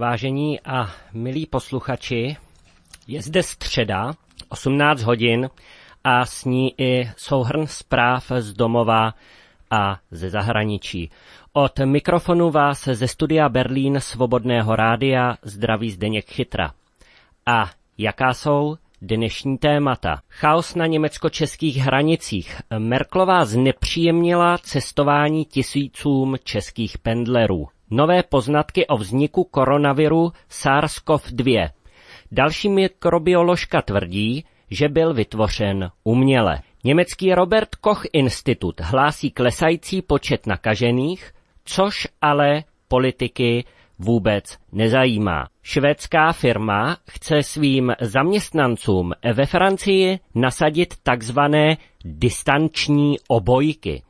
Vážení a milí posluchači, je zde středa, 18 hodin a s ní i souhrn zpráv z domova a ze zahraničí. Od mikrofonu vás ze studia Berlín Svobodného rádia zdraví Zdeněk Chytra. A jaká jsou dnešní témata? Chaos na německo-českých hranicích. Merklová znepříjemnila cestování tisícům českých pendlerů nové poznatky o vzniku koronaviru SARS-CoV-2. Další mikrobioložka tvrdí, že byl vytvořen uměle. Německý Robert Koch institut hlásí klesající počet nakažených, což ale politiky vůbec nezajímá. Švédská firma chce svým zaměstnancům ve Francii nasadit takzvané distanční obojky.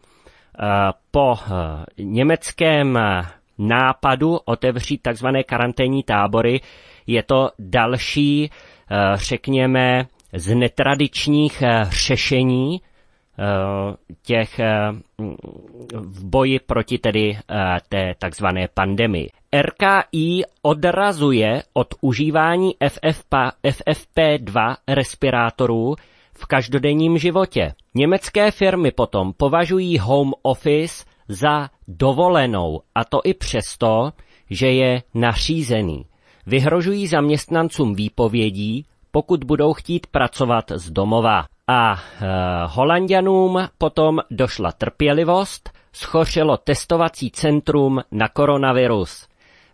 Eh, po eh, německém nápadu otevřít takzvané karanténní tábory. Je to další, eh, řekněme, z netradičních eh, řešení eh, těch v boji proti tedy té takzvané pandemii. RKI odrazuje od užívání FFP2 respirátorů v každodenním životě. Německé firmy potom považují home office za dovolenou, a to i přesto, že je nařízený. Vyhrožují zaměstnancům výpovědí, pokud budou chtít pracovat z domova. A e, Holandianům potom došla trpělivost, schořilo testovací centrum na koronavirus.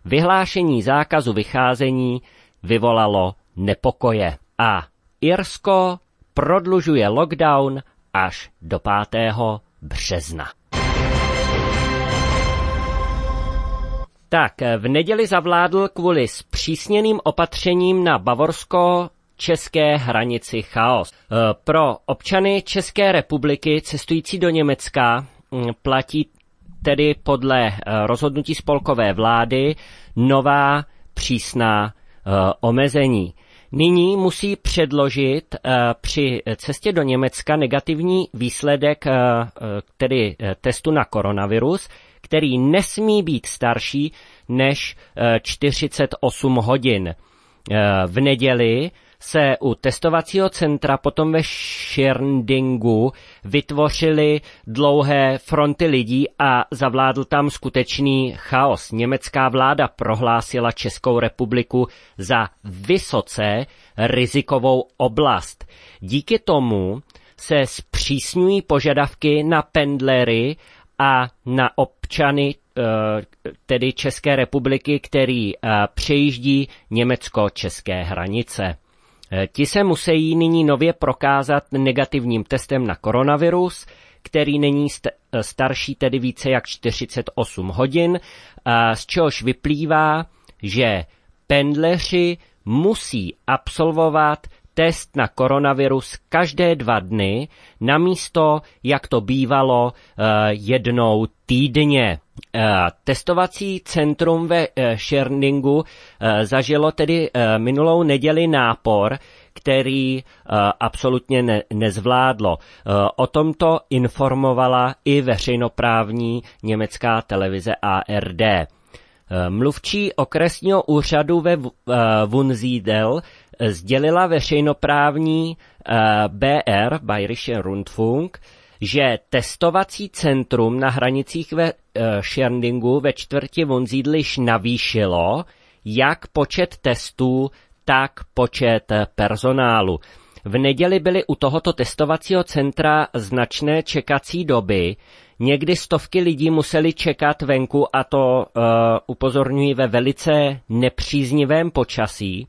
Vyhlášení zákazu vycházení vyvolalo nepokoje. A Irsko prodlužuje lockdown až do 5. března. Tak v neděli zavládl kvůli zpřísněným opatřením na Bavorsko české hranici chaos. Eh, pro občany České republiky cestující do Německa mm, platí tedy podle eh, rozhodnutí spolkové vlády nová přísná eh, omezení. Nyní musí předložit při cestě do Německa negativní výsledek, tedy testu na koronavirus, který nesmí být starší než 48 eh, hodin. Eh, v neděli se u testovacího centra potom ve Šerndingu vytvořily dlouhé fronty lidí a zavládl tam skutečný chaos. Německá vláda prohlásila Českou republiku za vysoce rizikovou oblast. Díky tomu se zpřísňují požadavky na pendlery a na občany eh, tedy České republiky, který eh, přejíždí německo-české hranice. Eh, ti se musí nyní nově prokázat negativním testem na koronavirus, který není starší tedy více jak 48 hodin, z čehož vyplývá, že pendleři musí absolvovat test na koronavirus každé dva dny, namísto, jak to bývalo, eh, jednou týdně. Eh, testovací centrum ve eh, Scherningu zažilo tedy minulou neděli nápor, který absolutně nezvládlo. O tomto informovala i veřejnoprávní německá televize ARD. Mluvčí okresního úřadu ve Wunsiedel sdělila veřejnoprávní eh, BR, Bayerische Rundfunk, že testovací centrum na hranicích ve eh, Scherndingu ve čtvrti Vonzídliš navýšilo jak počet testů, tak počet eh, personálu. V neděli byly u tohoto testovacího centra značné čekací doby. Někdy stovky lidí museli čekat venku a to uh, upozorňují ve velice nepříznivém počasí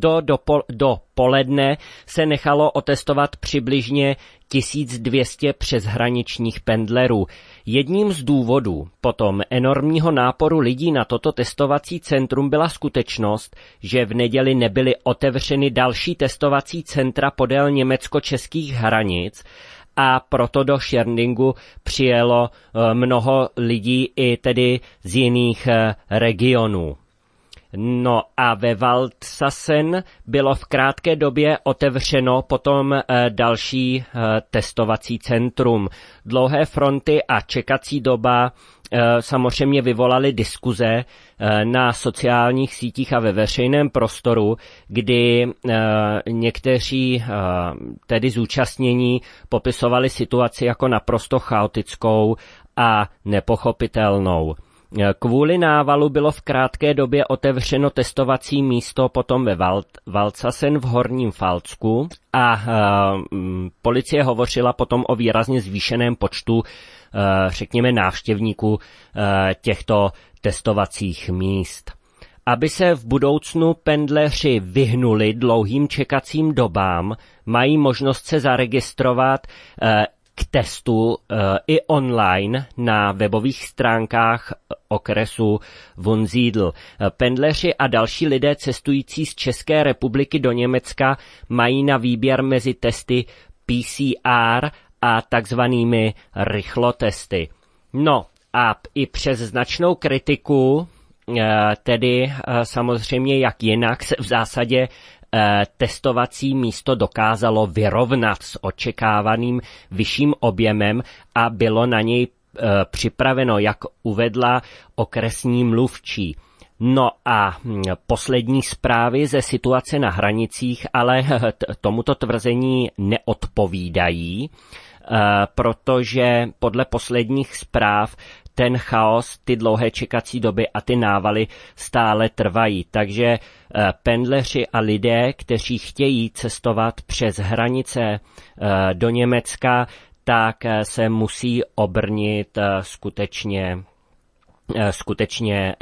do, do, pol, do poledne se nechalo otestovat přibližně 1200 přeshraničních pendlerů. Jedním z důvodů potom enormního náporu lidí na toto testovací centrum byla skutečnost, že v neděli nebyly otevřeny další testovací centra podél německo-českých hranic a proto do Šerningu přijelo eh, mnoho lidí i tedy z jiných eh, regionů. No a ve Waldsassen bylo v krátké době otevřeno potom eh, další eh, testovací centrum. Dlouhé fronty a čekací doba eh, samozřejmě vyvolaly diskuze na sociálních sítích a ve veřejném prostoru, kdy někteří tedy zúčastnění popisovali situaci jako naprosto chaotickou a nepochopitelnou. Kvůli návalu bylo v krátké době otevřeno testovací místo potom ve Valcasen v Horním Falcku a mm, policie hovořila potom o výrazně zvýšeném počtu, e, řekněme, návštěvníků e, těchto testovacích míst. Aby se v budoucnu pendleři vyhnuli dlouhým čekacím dobám, mají možnost se zaregistrovat e, k testu eh, i online na webových stránkách okresu Wunsiedl. Eh, pendleři a další lidé cestující z České republiky do Německa mají na výběr mezi testy PCR a takzvanými rychlotesty. No a i přes značnou kritiku eh, tedy samozřejmě jak jinak v zásadě Eh, testovací místo dokázalo vyrovnat s očekávaným vyšším objemem a bylo na něj eh, připraveno, jak uvedla okresní mluvčí. No a hm, poslední zprávy ze situace na hranicích ale tomuto tvrzení neodpovídají, eh, protože podle posledních zpráv ten chaos, ty dlouhé čekací doby a ty návaly stále trvají. Takže eh, pendleři a lidé, kteří chtějí cestovat přes hranice eh, do Německa, tak eh, se musí obrnit skutečně skutečně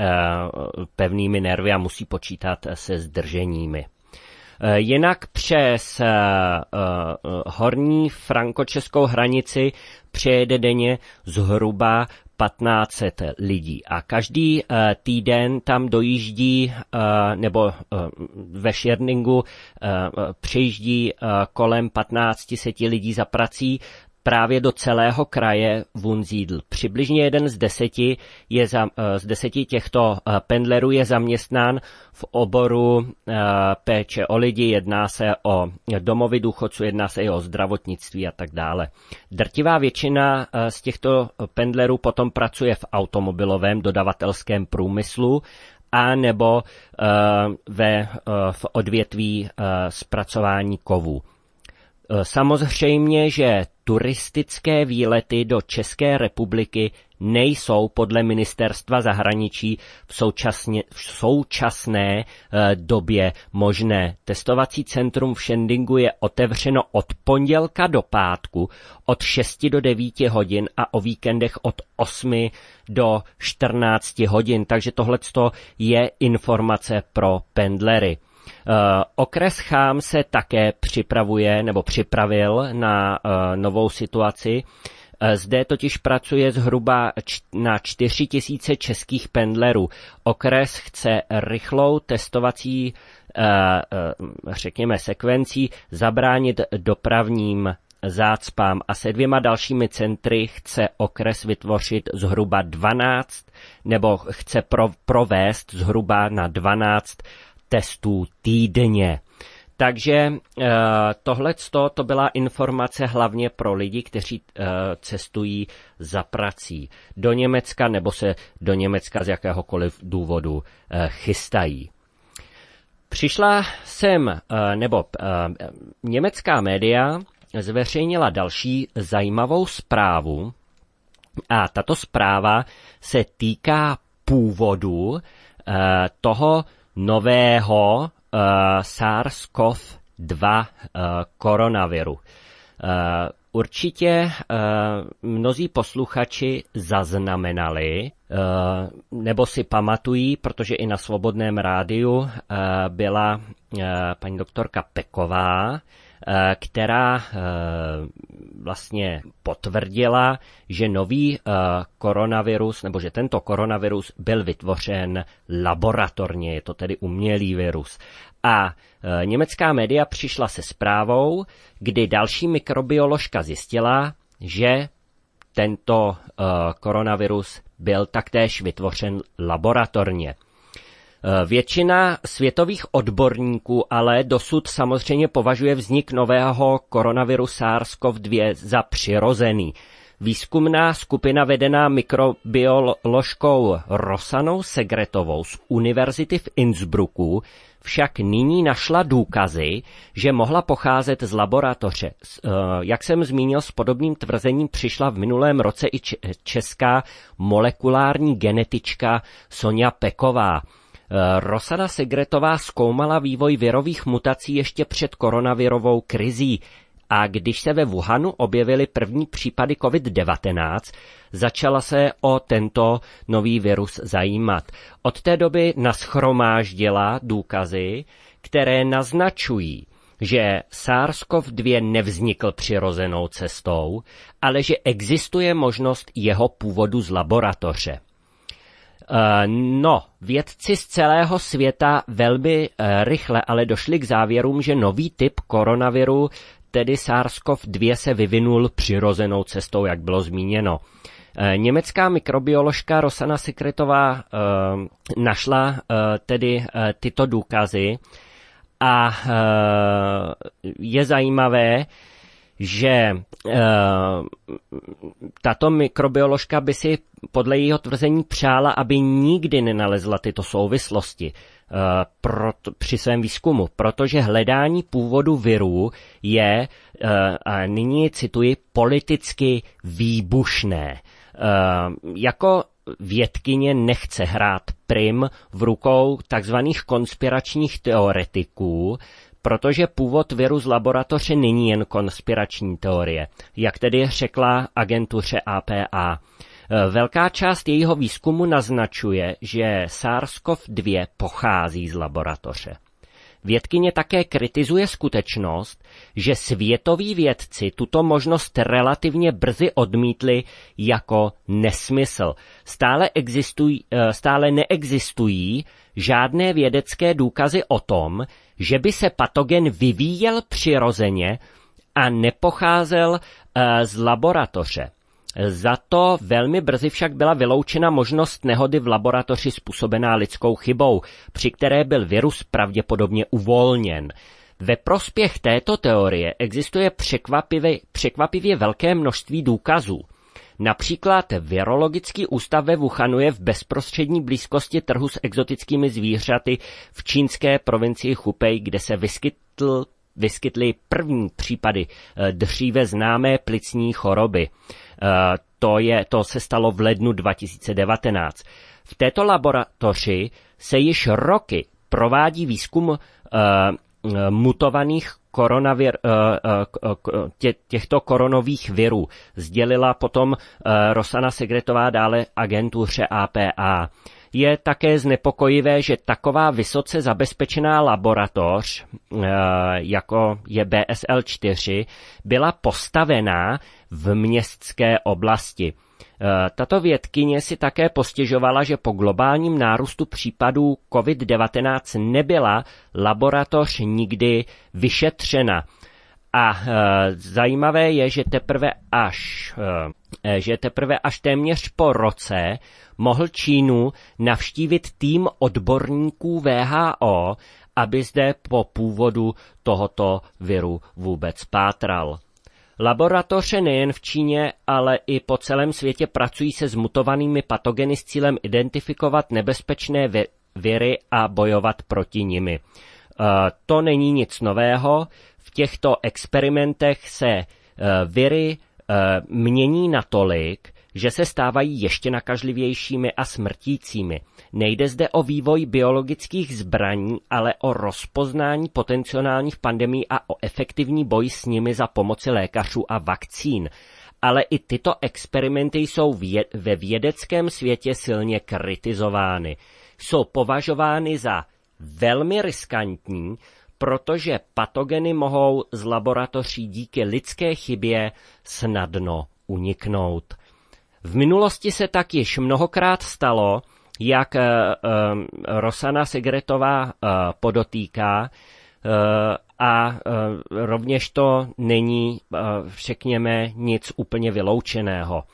pevnými nervy a musí počítat se zdrženími. Jinak přes horní frankočeskou hranici přejede denně zhruba 1500 lidí a každý eh, týden tam dojíždí eh, nebo eh, ve Šerningu přejíždí kolem 1500 lidí za prací, právě do celého kraje Wunsiedl. Přibližně jeden z deseti, je za, eh, z deseti těchto eh, pendlerů je zaměstnán v oboru eh, péče o lidi, jedná se o domovy důchodců, jedná se i o zdravotnictví a tak dále. Drtivá většina z těchto pendlerů potom pracuje v automobilovém dodavatelském průmyslu, a nebo ve, v odvětví zpracování kovů. Eh, samozřejmě, že turistické výlety do České republiky nejsou podle ministerstva zahraničí v, současně, v současné eh, době možné. Testovací centrum v Šendingu je otevřeno od pondělka do pátku od 6 do 9 hodin a o víkendech od 8 do 14 hodin, takže tohle je informace pro pendlery. Eh, okres Chám se také připravuje nebo připravil na eh, novou situaci. Eh, zde totiž pracuje zhruba na 4 tisíce českých pendlerů. Okres chce rychlou testovací, řekněme, sekvencí zabránit dopravním zácpám a se dvěma dalšími centry chce okres vytvořit zhruba 12 nebo chce provést zhruba na 12 testů týdně. Takže eh, tohle to byla informace hlavně pro lidi, kteří eh, cestují za prací do Německa nebo se do Německa z jakéhokoliv důvodu eh, chystají. Přišla jsem, nebo německá média zveřejnila další zajímavou zprávu a tato zpráva se týká původu toho, nového uh, eh, SARS-CoV-2 uh, eh, koronaviru. Uh, určitě uh, mnozí posluchači zaznamenali, uh, nebo si pamatují, protože i na Svobodném rádiu uh, byla uh, paní doktorka Peková, Eh, která eh, vlastně potvrdila, že nový eh, koronavirus, nebo že tento koronavirus byl vytvořen laboratorně, je to tedy umělý virus. A německá média přišla se zprávou, kdy další mikrobioložka zjistila, že tento koronavirus byl taktéž vytvořen laboratorně. Eh, většina světových odborníků ale dosud samozřejmě považuje vznik nového koronaviru SARS-CoV-2 za přirozený. Výzkumná skupina vedená mikrobioložkou Rosanou Segretovou z Univerzity v Innsbrucku však nyní našla důkazy, že mohla pocházet z laboratoře. Eh, jak jsem zmínil, s podobným tvrzením přišla v minulém roce i česká molekulární genetička Sonja Peková. Eh, Rosana Segretová zkoumala vývoj virových mutací ještě před koronavirovou krizí. A když se ve Wuhanu objevily první případy COVID-19, začala se o tento nový virus zajímat. Od té doby naschromáždila důkazy, které naznačují, že SARS-CoV-2 nevznikl přirozenou cestou, ale že existuje možnost jeho původu z laboratoře. Eh, no, vědci z celého světa velmi eh, rychle ale došli k závěrům, že nový typ koronaviru, tedy SARS-CoV-2, se vyvinul přirozenou cestou, jak bylo zmíněno. Eh, německá mikrobioložka Rosana Sekretová našla tedy tyto důkazy a je zajímavé, že e, tato mikrobioložka by si podle jejího tvrzení přála, aby nikdy nenalezla tyto souvislosti e, eh, pro, při svém výzkumu, protože hledání původu virů je, e, a nyní cituji, politicky výbušné. Jako vědkyně nechce hrát prim v rukou takzvaných konspiračních teoretiků, protože původ viru z laboratoře není jen konspirační teorie, jak tedy řekla agentuře APA. E, velká část jejího výzkumu naznačuje, že SARS-CoV-2 pochází z laboratoře. Vědkyně také kritizuje skutečnost, že světoví vědci tuto možnost relativně brzy odmítli jako nesmysl. Stále, existují, e, stále neexistují žádné vědecké důkazy o tom, že by se patogen vyvíjel přirozeně a nepocházel eh, z laboratoře. Za to velmi brzy však byla vyloučena možnost nehody v laboratoři způsobená lidskou chybou, při které byl virus pravděpodobně uvolněn. Ve prospěch této teorie existuje překvapivě, překvapivě velké množství důkazů. Například virologický ústav ve Wuhanu je v bezprostřední blízkosti trhu s exotickými zvířaty v čínské provincii Hubei, kde se vyskytl vyskytly první případy eh, dříve známé plicní choroby. Eh, to, je, to se stalo v lednu 2019. V této laboratoři se již roky provádí výzkum eh, mutovaných koronavir, eh, eh, eh, tě, těchto koronových virů, sdělila potom Rosana Segretová dále agentuře APA. Je také znepokojivé, že taková vysoce zabezpečená laboratoř, jako je BSL-4, byla postavená v městské oblasti. Eh, tato vědkyně si také postěžovala, že po globálním nárůstu případů COVID-19 nebyla laboratoř nikdy vyšetřena. A eh, zajímavé je, že teprve až eh, že teprve až téměř po roce mohl Čínu navštívit tým odborníků VHO, aby zde po původu tohoto viru vůbec pátral. Laboratoře nejen v Číně, ale i po celém světě pracují se zmutovanými patogeny s cílem identifikovat nebezpečné viry a bojovat proti nimi. E, to není nic nového. V těchto experimentech se e, viry e, mění natolik, že se stávají ještě nakažlivějšími a smrtícími. Nejde zde o vývoj biologických zbraní, ale o rozpoznání potenciálních pandemí a o efektivní boj s nimi za pomoci lékařů a vakcín. Ale i tyto experimenty jsou věd- ve vědeckém světě silně kritizovány. Jsou považovány za velmi riskantní, protože patogeny mohou z laboratoří díky lidské chybě snadno uniknout. V minulosti se tak již mnohokrát stalo, jak eh, eh, Rosana Segretová eh, podotýká, a rovněž to není, řekněme, nic úplně vyloučeného.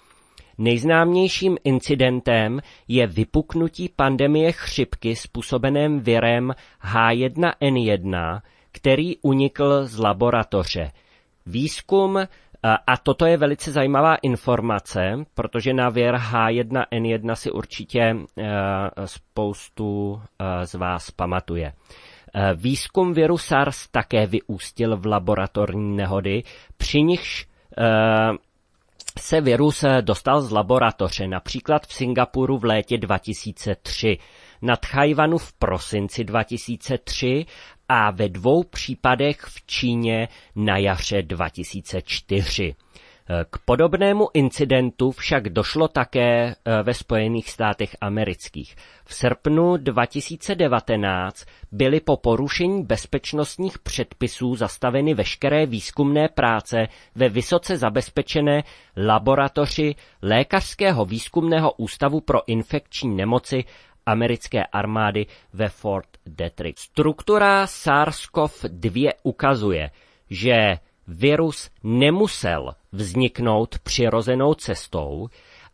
Nejznámějším incidentem je vypuknutí pandemie chřipky způsobeném virem H1N1, který unikl z laboratoře. Výzkum a toto je velice zajímavá informace, protože na věr H1N1 si určitě e, spoustu e, z vás pamatuje. E, výzkum viru SARS také vyústil v laboratorní nehody, při nichž se virus dostal z laboratoře, například v Singapuru v létě 2003 na Tchajvanu v prosinci 2003 a ve dvou případech v Číně na jaře 2004. Eh, k podobnému incidentu však došlo také eh, ve Spojených státech amerických. V srpnu 2019 byly po porušení bezpečnostních předpisů zastaveny veškeré výzkumné práce ve vysoce zabezpečené laboratoři Lékařského výzkumného ústavu pro infekční nemoci americké armády ve Fort Detrick. Struktura SARS-CoV-2 ukazuje, že virus nemusel vzniknout přirozenou cestou,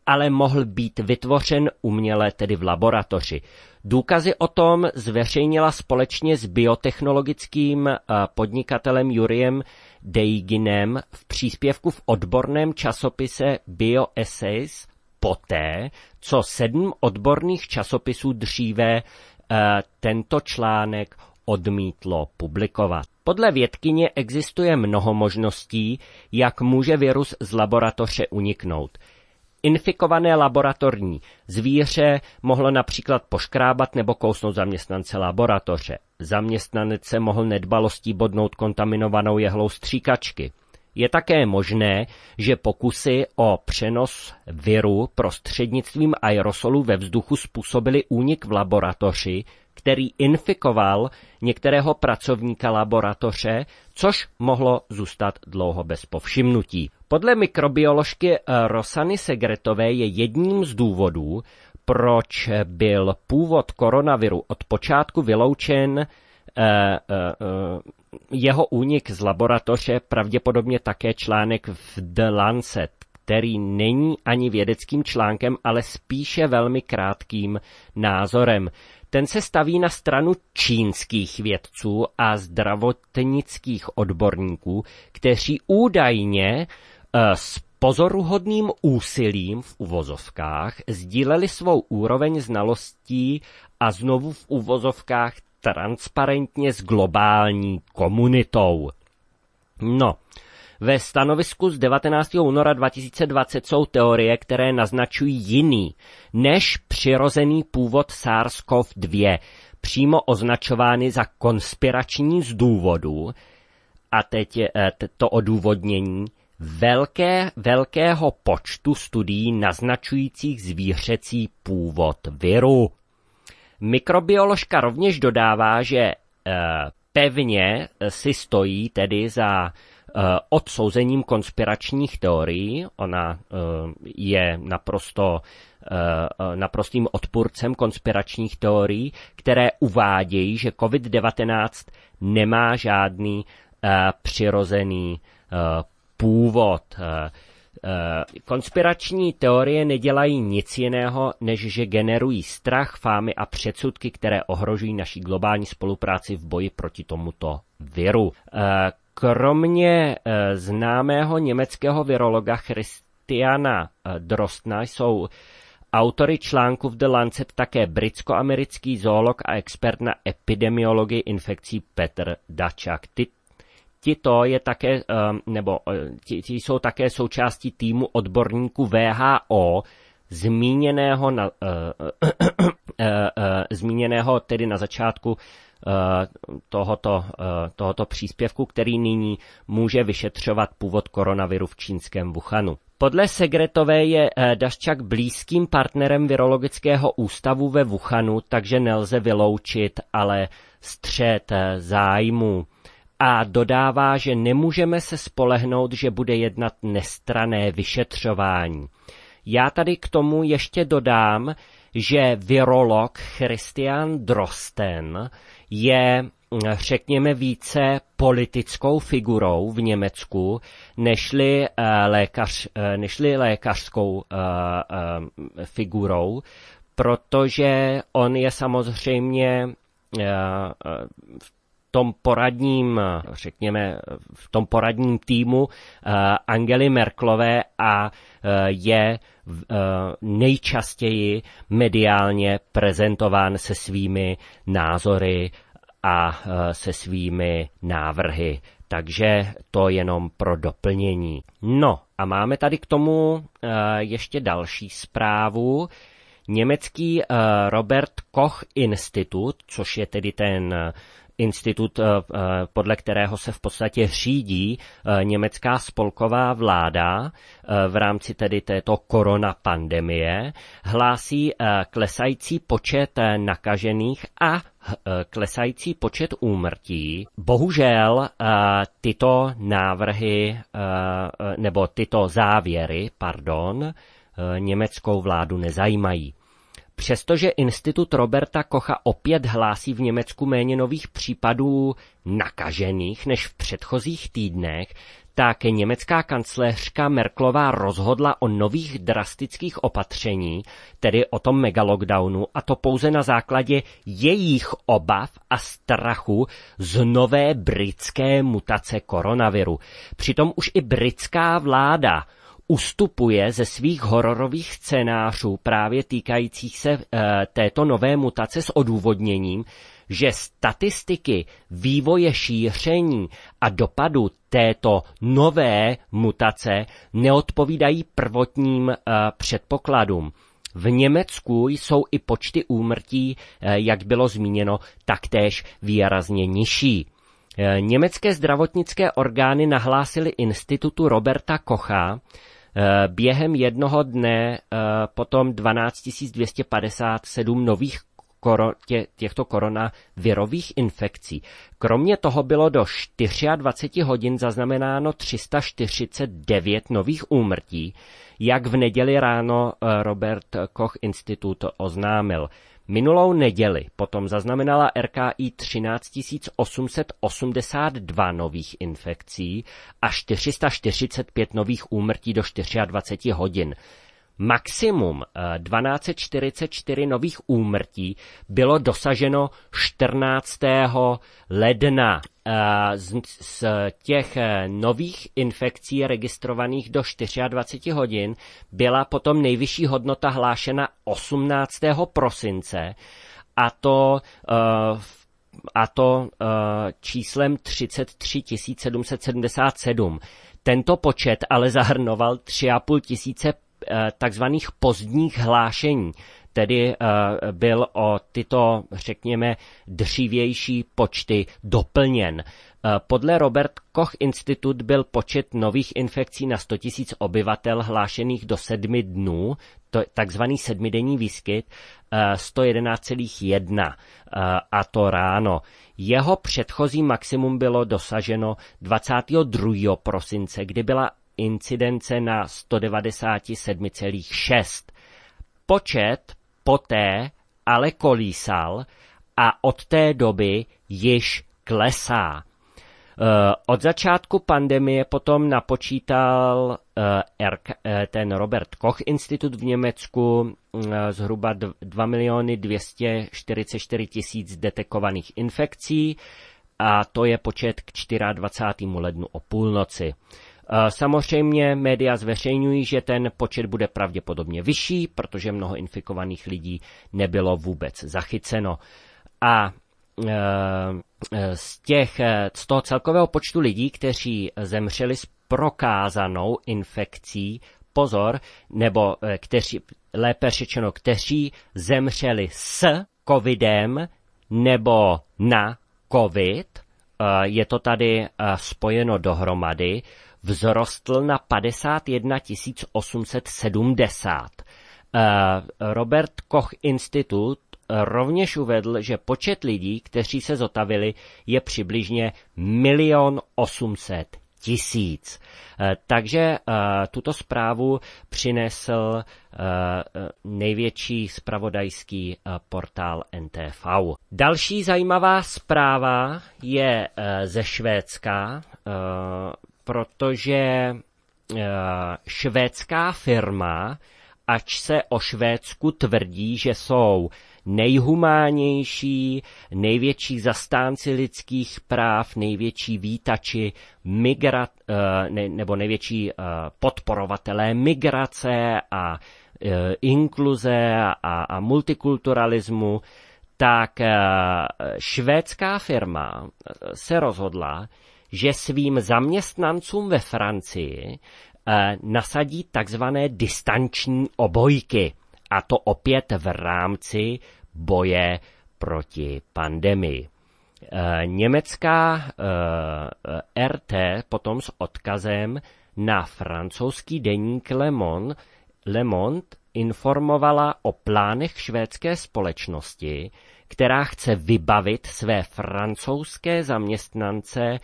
ale mohl být vytvořen uměle, tedy v laboratoři. Důkazy o tom zveřejnila společně s biotechnologickým eh, podnikatelem Juriem Deiginem v příspěvku v odborném časopise BioEssays poté, co sedm odborných časopisů dříve eh, tento článek odmítlo publikovat. Podle vědkyně existuje mnoho možností, jak může virus z laboratoře uniknout. Infikované laboratorní zvíře mohlo například poškrábat nebo kousnout zaměstnance laboratoře. Zaměstnanec se mohl nedbalostí bodnout kontaminovanou jehlou stříkačky. Je také možné, že pokusy o přenos viru prostřednictvím aerosolu ve vzduchu způsobily únik v laboratoři, který infikoval některého pracovníka laboratoře, což mohlo zůstat dlouho bez povšimnutí. Podle mikrobioložky eh, Rosany Segretové je jedním z důvodů, proč byl původ koronaviru od počátku vyloučen eh, eh, jeho únik z laboratoře pravděpodobně také článek v The Lancet, který není ani vědeckým článkem, ale spíše velmi krátkým názorem. Ten se staví na stranu čínských vědců a zdravotnických odborníků, kteří údajně eh, s pozoruhodným úsilím v uvozovkách sdíleli svou úroveň znalostí a znovu v uvozovkách transparentně s globální komunitou. No, ve stanovisku z 19. února 2020 jsou teorie, které naznačují jiný než přirozený původ SARS-CoV-2, přímo označovány za konspirační z důvodů, a teď je eh, to odůvodnění, velké, velkého počtu studií naznačujících zvířecí původ viru. Mikrobioložka rovněž dodává, že eh, pevně eh, si stojí tedy za eh, odsouzením konspiračních teorií. Ona je naprosto naprostým odpůrcem konspiračních teorií, které uvádějí, že COVID-19 nemá žádný přirozený původ. Eh, konspirační teorie nedělají nic jiného, než že generují strach, fámy a předsudky, které ohrožují naší globální spolupráci v boji proti tomuto viru. Eh, kromě eh, známého německého virologa Christiana Drostna jsou Autory článku v The Lancet také britsko-americký zoolog a expert na epidemiologii infekcí Petr Dačak. Ty Tito je také, ehm, nebo eh, ti, ti jsou také součástí týmu odborníků VHO, zmíněného, na, eh, eh, zmíněného tedy na začátku tohoto, tohoto příspěvku, který nyní může vyšetřovat původ koronaviru v čínském Wuhanu. Podle Segretové je Daščak blízkým partnerem virologického ústavu ve Wuhanu, takže nelze vyloučit ale střet zájmu a dodává, že nemůžeme se spolehnout, že bude jednat nestrané vyšetřování. Já tady k tomu ještě dodám, že virolog Christian Drosten je, řekněme, více politickou figurou v Německu, nežli, eh, lékař, eh, nežli lékařskou eh, figurou, protože on je samozřejmě v tom poradním, řekněme, v tom poradním týmu eh, Angely Merklové a eh, je eh, nejčastěji mediálně prezentován se svými názory a se svými návrhy. Takže to jenom pro doplnění. No a máme tady k tomu ještě další zprávu. Německý Robert Koch Institut, což je tedy ten institut, eh, eh, podle kterého se v podstatě řídí eh, německá spolková vláda v rámci tedy této korona pandemie, hlásí klesající počet nakažených a klesající počet úmrtí. Bohužel tyto návrhy nebo tyto závěry, pardon, německou vládu nezajímají. Přestože Institut Roberta Kocha opět hlásí v Německu méně nových případů nakažených než v předchozích týdnech, tak německá kancléřka Merklová rozhodla o nových drastických opatření, tedy o tom megalockdownu, a to pouze na základě jejich obav a strachu z nové britské mutace koronaviru. Přitom už i britská vláda ustupuje ze svých hororových scénářů právě týkajících se e, této nové mutace s odůvodněním, že statistiky vývoje šíření a dopadu této nové mutace neodpovídají prvotním e, předpokladům. V Německu jsou i počty úmrtí, e, jak bylo zmíněno, taktéž výrazně nižší. Německé zdravotnické orgány nahlásily institutu Roberta Kocha, Eh, během jednoho dne eh, potom 12 257 nových koro, tě, těchto koronavirových infekcí. Kromě toho bylo do 24 hodin zaznamenáno 349 nových úmrtí, jak v neděli ráno eh, Robert Koch institut oznámil. Minulou neděli potom zaznamenala RKI 13 882 nových infekcí a 445 nových úmrtí do 24 hodin maximum 1244 eh, nových úmrtí bylo dosaženo 14. ledna. Eh, z, z těch eh, nových infekcí registrovaných do 24 hodin byla potom nejvyšší hodnota hlášena 18. prosince a to v a to uh, číslem 33 777. Tento počet ale zahrnoval 3,5 tisíce Eh, takzvaných pozdních hlášení. Tedy eh, byl o tyto, řekněme, dřívější počty doplněn. Eh, podle Robert Koch Institut byl počet nových infekcí na 100 000 obyvatel hlášených do sedmi dnů, to takzvaný sedmidenní výskyt, 111,1 a to ráno. Jeho předchozí maximum bylo dosaženo 22. prosince, kdy byla incidence na 197,6. Počet poté ale kolísal a od té doby již klesá. E, od začátku pandemie potom napočítal e, e, ten Robert Koch institut v Německu zhruba 2 miliony 244 tisíc detekovaných infekcí a to je počet k 24. lednu o půlnoci. Eh, samozřejmě média zveřejňují, že ten počet bude pravděpodobně vyšší, protože mnoho infikovaných lidí nebylo vůbec zachyceno. A eh, eh, z, těch, z toho celkového počtu lidí, kteří zemřeli s prokázanou infekcí, pozor, nebo kteří, lépe řečeno, kteří zemřeli s covidem nebo na covid, je to tady spojeno dohromady, vzrostl na 51 870. Eh, Robert Koch Institut rovněž uvedl, že počet lidí, kteří se zotavili, je přibližně milion 800 tisíc. Eh, takže eh, tuto zprávu přinesl největší spravodajský portál NTV. Další zajímavá zpráva je ze Švédska protože eh, švédská firma, ač se o Švédsku tvrdí, že jsou nejhumánější, největší zastánci lidských práv, největší výtači migrat, eh, nebo největší eh, podporovatelé migrace a inkluze a, a multikulturalismu, tak švédská firma se rozhodla, že svým zaměstnancům ve Francii eh, nasadí takzvané distanční obojky. A to opět v rámci boje proti pandemii. Eh, německá eh, RT potom s odkazem na francouzský deník Le Monde, Le Monde informovala o plánech švédské společnosti, která chce vybavit své francouzské zaměstnance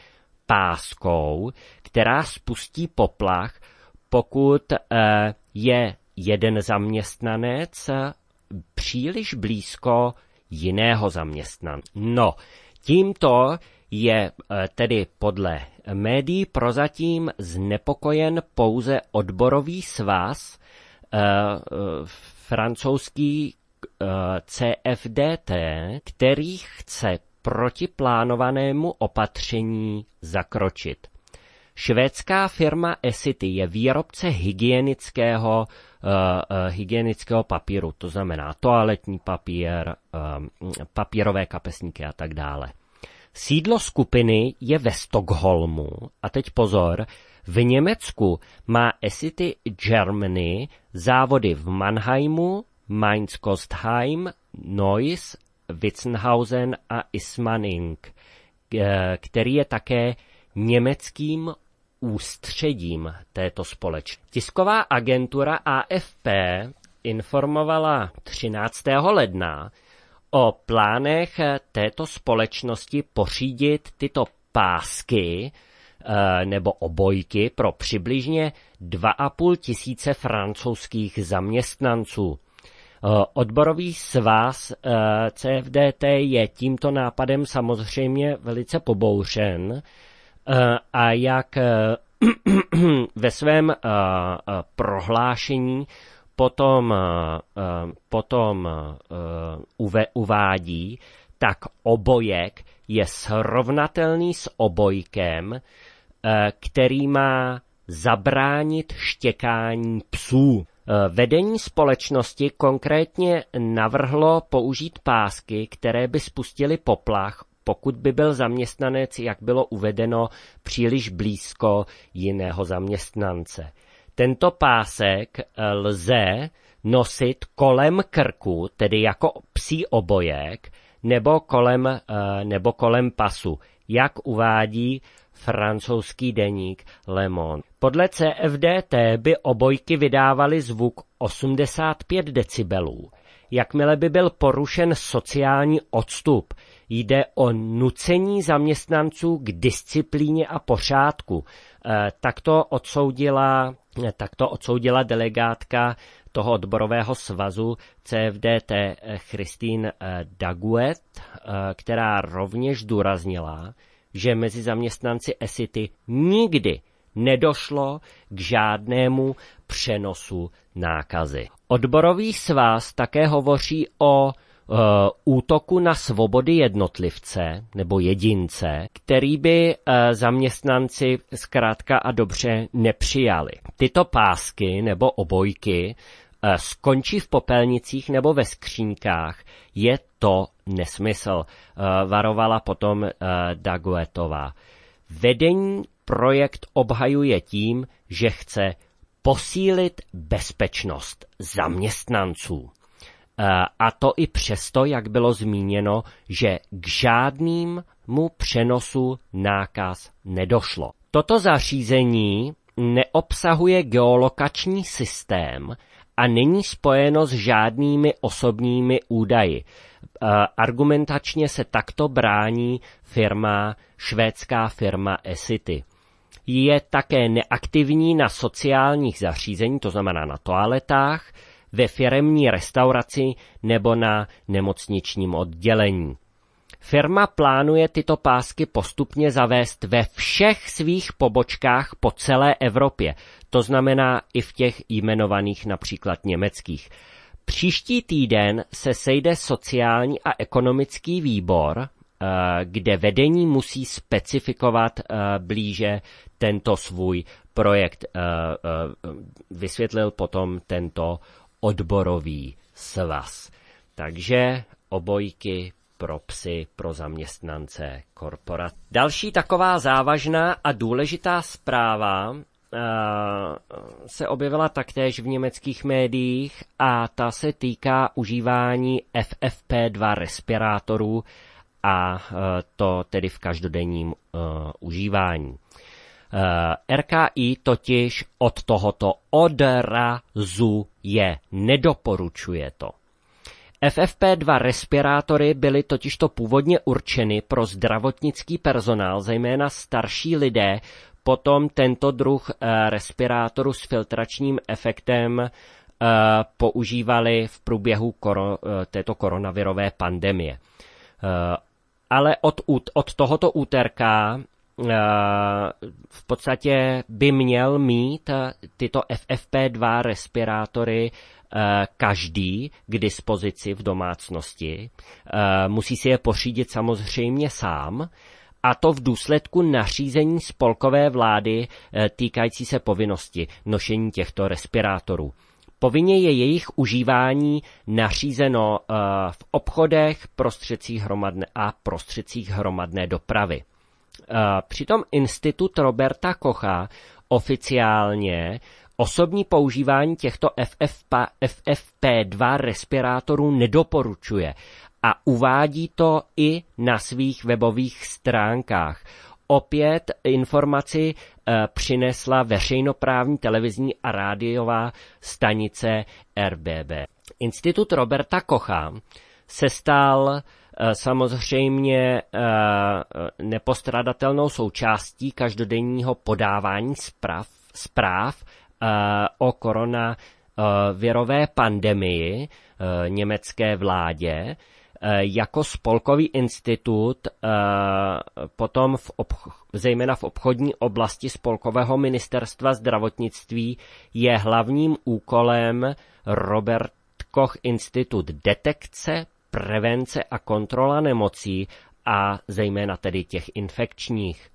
páskou, která spustí poplach, pokud eh, je jeden zaměstnanec eh, příliš blízko jiného zaměstnance. No, tímto je eh, tedy podle médií prozatím znepokojen pouze odborový svaz francouzský CFDT, který chce proti plánovanému opatření zakročit. Švédská firma Essity je výrobce hygienického, uh, uh, hygienického papíru, to znamená toaletní papír, um, papírové kapesníky a tak dále. Sídlo skupiny je ve Stockholmu a teď pozor, v Německu má Essity Germany závody v Mannheimu, Mainz-Kostheim, Neuss Witzenhausen a Ismaning, eh, který je také německým ústředím této společnosti. Tisková agentura AFP informovala 13. ledna o plánech této společnosti pořídit tyto pásky eh, nebo obojky pro přibližně 2,5 tisíce francouzských zaměstnanců. Eh, odborový svaz eh, CFDT je tímto nápadem samozřejmě velice pobouřen eh, a jak ve svém prohlášení potom, potom uvádí, tak obojek je srovnatelný s obojkem, který má zabránit štěkání psů. Eh, vedení společnosti konkrétně navrhlo použít pásky, které by spustily poplach, pokud by byl zaměstnanec, jak bylo uvedeno, příliš blízko jiného zaměstnance. Tento pásek eh, lze nosit kolem krku, tedy jako psí obojek, nebo kolem, eh, nebo kolem pasu. Jak uvádí francouzský deník Le Monde. Podle CFDT by obojky vydávaly zvuk 85 decibelů. Jakmile by byl porušen sociální odstup, jde o nucení zaměstnanců k disciplíně a pořádku. Eh, tak to odsoudila, tak to odsoudila delegátka toho odborového svazu CFDT eh, Christine eh, Daguet, která rovněž důraznila, že mezi zaměstnanci Esity nikdy nedošlo k žádnému přenosu nákazy. Odborový svaz také hovoří o e, útoku na svobody jednotlivce nebo jedince, který by e, zaměstnanci zkrátka a dobře nepřijali. Tyto pásky nebo obojky Eh, skončí v popelnicích nebo ve skřínkách je to nesmysl, eh, varovala potom eh, Daguetová. Vedení projekt obhajuje tím, že chce posílit bezpečnost zaměstnanců. A to i přesto, jak bylo zmíněno, že k žádným mu přenosu nákaz nedošlo. Toto zařízení neobsahuje geolokační systém, a není spojeno s žádnými osobními údaji. E, argumentačně se takto brání firma, švédská firma Esity. je také neaktivní na sociálních zařízení, to znamená na toaletách, ve firemní restauraci nebo na nemocničním oddělení. Firma plánuje tyto pásky postupně zavést ve všech svých pobočkách po celé Evropě, to znamená i v těch jmenovaných například německých. Příští týden se sejde sociální a ekonomický výbor, eh, kde vedení musí specifikovat eh, blíže tento svůj projekt. Eh, vysvětlil potom tento odborový svaz. Takže obojky pro psy, pro zaměstnance korporat. Další taková závažná a důležitá zpráva eh, se objevila taktéž v německých médiích a ta se týká užívání FFP2 respirátorů a eh, to tedy v každodenním eh, užívání. RKI totiž od tohoto odrazuje, nedoporučuje to. FFP2 respirátory byly totižto původně určeny pro zdravotnický personál, zejména starší lidé, potom tento druh eh, respirátoru s filtračním efektem eh, používali v průběhu eh, této koronavirové pandemie. Ale od, od tohoto úterka v podstatě by měl mít tyto FFP2 respirátory Eh, každý k dispozici v domácnosti. Eh, musí si je pořídit samozřejmě sám a to v důsledku nařízení spolkové vlády eh, týkající se povinnosti nošení těchto respirátorů. Povinně je jejich užívání nařízeno v obchodech, prostředcích hromadné a prostředcích hromadné dopravy. Přitom institut Roberta Kocha oficiálně Osobní používání těchto FFP, FFP2 respirátorů nedoporučuje a uvádí to i na svých webových stránkách. Opět informaci e, přinesla veřejnoprávní televizní a rádiová stanice RBB. Institut Roberta Kocha se stal eh, samozřejmě eh, nepostradatelnou součástí každodenního podávání zpráv, zpráv Eh, o korona eh, virové pandemii eh, německé vládě jako spolkový institut potom v zejména v obchodní oblasti spolkového ministerstva zdravotnictví je hlavním úkolem Robert Koch institut detekce, prevence a kontrola nemocí a zejména tedy těch infekčních.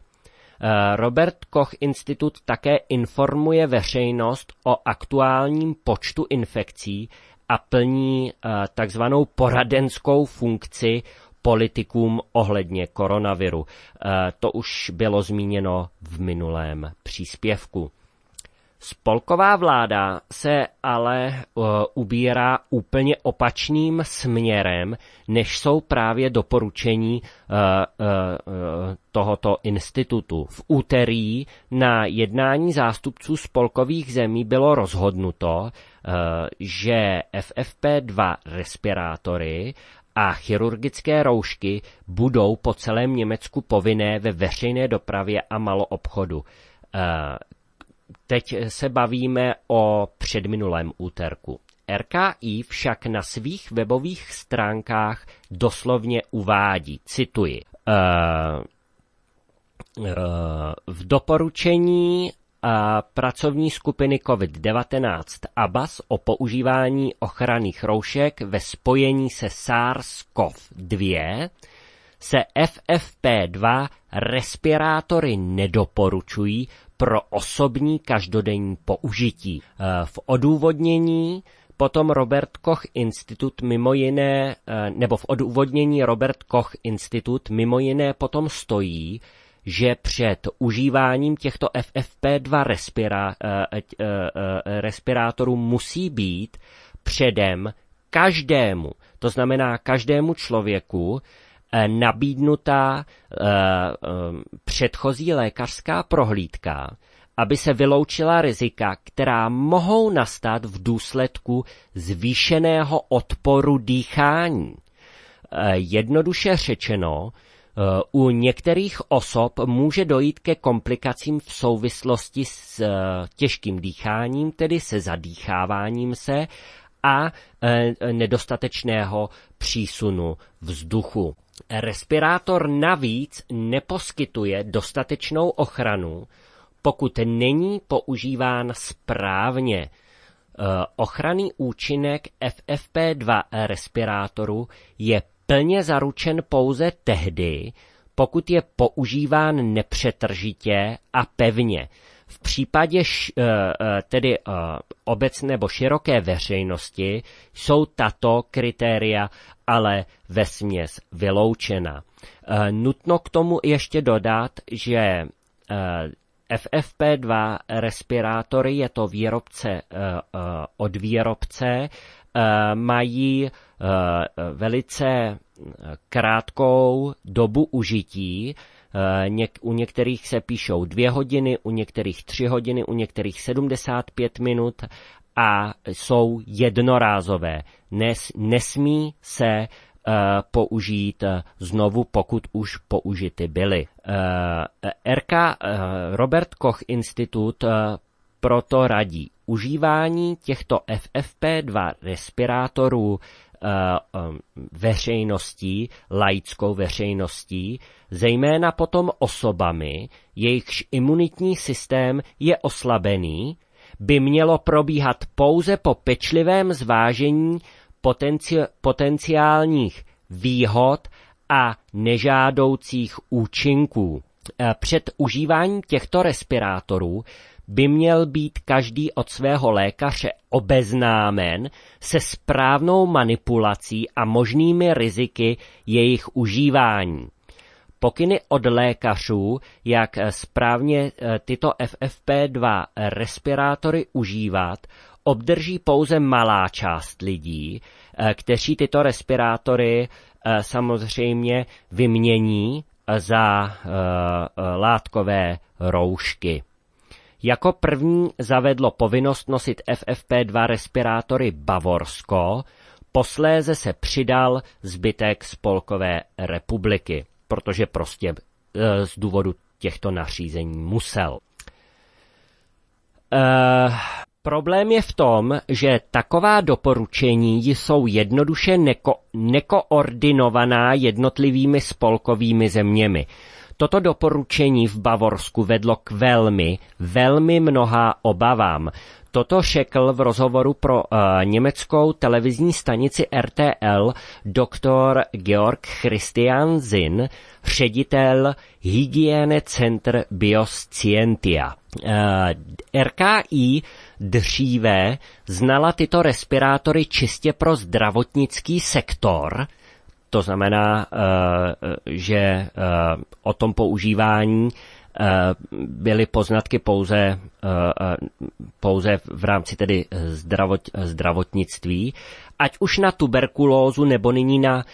Eh, Robert Koch institut také informuje veřejnost o aktuálním počtu infekcí a plní eh, takzvanou poradenskou funkci politikům ohledně koronaviru. Eh, to už bylo zmíněno v minulém příspěvku. Spolková vláda se ale eh, ubírá úplně opačným směrem, než jsou právě doporučení eh, eh, tohoto institutu. V úterý na jednání zástupců spolkových zemí bylo rozhodnuto, že FFP2 respirátory a chirurgické roušky budou po celém Německu povinné ve veřejné dopravě a maloobchodu Teď eh, se bavíme o předminulém úterku. RKI však na svých webových stránkách doslovně uvádí, cituji, uh, uh, v doporučení a pracovní skupiny COVID-19 ABAS o používání ochranných roušek ve spojení se SARS-CoV-2 se FFP2 respirátory nedoporučují pro osobní každodenní použití. Eh, v odůvodnění potom Robert Koch institut mimo jiné, eh, nebo v odůvodnění Robert Koch institut mimo jiné potom stojí, že před užíváním těchto FFP2 respira, eh, respirátorů musí být předem každému, to znamená každému člověku, Eh, nabídnutá eh, eh, předchozí lékařská prohlídka, aby se vyloučila rizika, která mohou nastat v důsledku zvýšeného odporu dýchání. Jednoduše řečeno, u některých osob může dojít ke komplikacím v souvislosti s těžkým dýcháním, tedy se zadýcháváním se a nedostatečného přísunu vzduchu. Respirátor navíc neposkytuje dostatečnou ochranu, pokud není používán správně. Eh, ochranný účinek FFP2 respirátoru je plně zaručen pouze tehdy, pokud je používán nepřetržitě a pevně. V případě š, eh, eh, tedy eh, obecné nebo široké veřejnosti jsou tato kritéria ale ve směs vyloučena. Nutno k tomu ještě dodat, že FFP2 respirátory, je to výrobce od výrobce, mají velice krátkou dobu užití, Eh, něk, u některých se píšou dvě hodiny, u některých tři hodiny, u některých 75 minut a jsou jednorázové. Nes, nesmí se eh, použít eh, znovu, pokud už použity byly. RK Robert Koch Institut proto radí užívání těchto FFP2 respirátorů Eh, veřejností, laickou veřejností, zejména potom osobami, jejichž imunitní systém je oslabený, by mělo probíhat pouze po pečlivém zvážení potenci- potenciálních výhod a nežádoucích účinků. Eh, před užíváním těchto respirátorů by měl být každý od svého lékaře obeznámen se správnou manipulací a možnými riziky jejich užívání. Pokyny od lékařů, jak správně eh, tyto FFP2 respirátory užívat, obdrží pouze malá část lidí, eh, kteří tyto respirátory eh, samozřejmě vymění za látkové roušky. Jako první zavedlo povinnost nosit FFP2 respirátory Bavorsko, posléze se přidal zbytek Spolkové republiky, protože prostě e, z důvodu těchto nařízení musel. E, problém je v tom, že taková doporučení jsou jednoduše neko- nekoordinovaná jednotlivými spolkovými zeměmi. Toto doporučení v Bavorsku vedlo k velmi, velmi mnoha obavám. Toto šekl v rozhovoru pro uh, německou televizní stanici RTL doktor Georg Christian Zinn, ředitel Hygiene Center Bioscientia. Uh, eh, RKI dříve znala tyto respirátory čistě pro zdravotnický sektor, to znamená, eh, že eh, o tom používání eh, byly poznatky pouze, pouze v rámci tedy zdravot, zdravotnictví, ať už na tuberkulózu nebo nyní na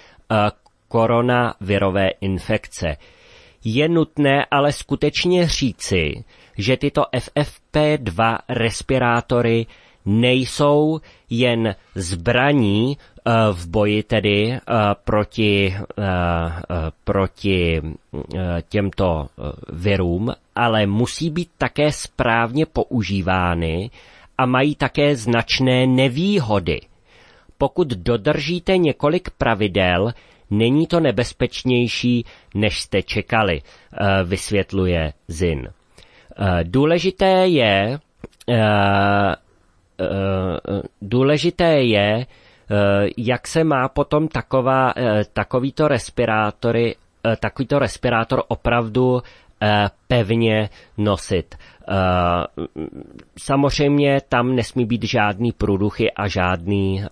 koronavirové infekce. Je nutné ale skutečně říci, že tyto FFP2 respirátory nejsou jen zbraní eh, v boji tedy eh, proti, eh, proti těmto virům, ale musí být také správně používány a mají také značné nevýhody. Pokud dodržíte několik pravidel, není to nebezpečnější, než jste čekali, vysvětluje Zin. Důležité je Eh, důležité je, eh, jak se má potom taková, eh, takovýto respirátory, takovýto respirátor opravdu pevně nosit. Samozřejmě tam nesmí být žádný průduchy a žádný,